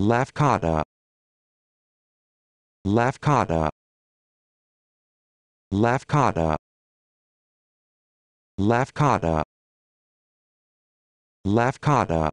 Lafcada Lafcada Lafcada Lafcada Lafcada